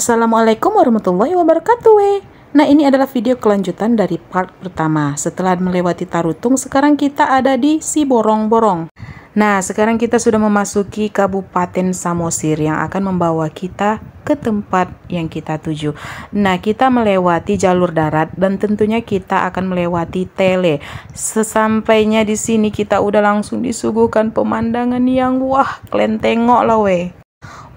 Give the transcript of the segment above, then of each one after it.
Assalamualaikum warahmatullahi wabarakatuh. Nah ini adalah video kelanjutan dari part pertama. Setelah melewati Tarutung, sekarang kita ada di siborong borong Nah sekarang kita sudah memasuki Kabupaten Samosir yang akan membawa kita ke tempat yang kita tuju. Nah kita melewati jalur darat dan tentunya kita akan melewati tele. Sesampainya di sini kita udah langsung disuguhkan pemandangan yang wah kalian tengok lah weh.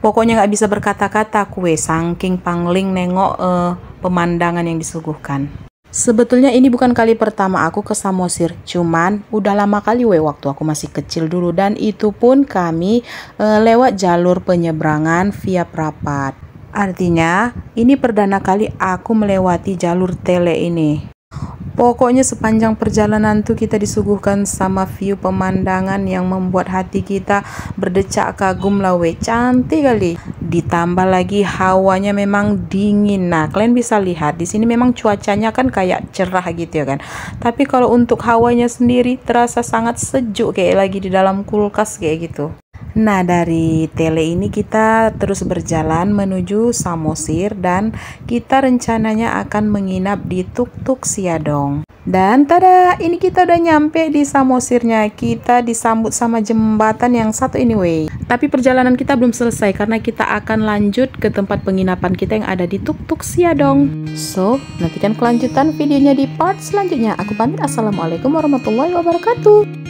Pokoknya nggak bisa berkata-kata kue saking pangling nengok uh, pemandangan yang disuguhkan. Sebetulnya ini bukan kali pertama aku ke Samosir, cuman udah lama kali we waktu aku masih kecil dulu dan itu pun kami e, lewat jalur penyeberangan via Prapat. Artinya, ini perdana kali aku melewati jalur tele ini. Pokoknya sepanjang perjalanan tuh kita disuguhkan sama view pemandangan yang membuat hati kita berdecak kagum lah. lawe cantik kali. Ditambah lagi hawanya memang dingin. Nah, kalian bisa lihat di sini memang cuacanya kan kayak cerah gitu ya kan. Tapi kalau untuk hawanya sendiri terasa sangat sejuk kayak lagi di dalam kulkas kayak gitu. Nah, dari Tele ini kita terus berjalan menuju Samosir dan kita rencananya akan menginap di Tuk Tuk Siadong. Dan tada, ini kita udah nyampe di Samosirnya. Kita disambut sama jembatan yang satu ini, anyway. Tapi perjalanan kita belum selesai karena kita akan lanjut ke tempat penginapan kita yang ada di Tuk Tuk Siadong. So, nantikan kelanjutan videonya di part selanjutnya. Aku pamit. Assalamualaikum warahmatullahi wabarakatuh.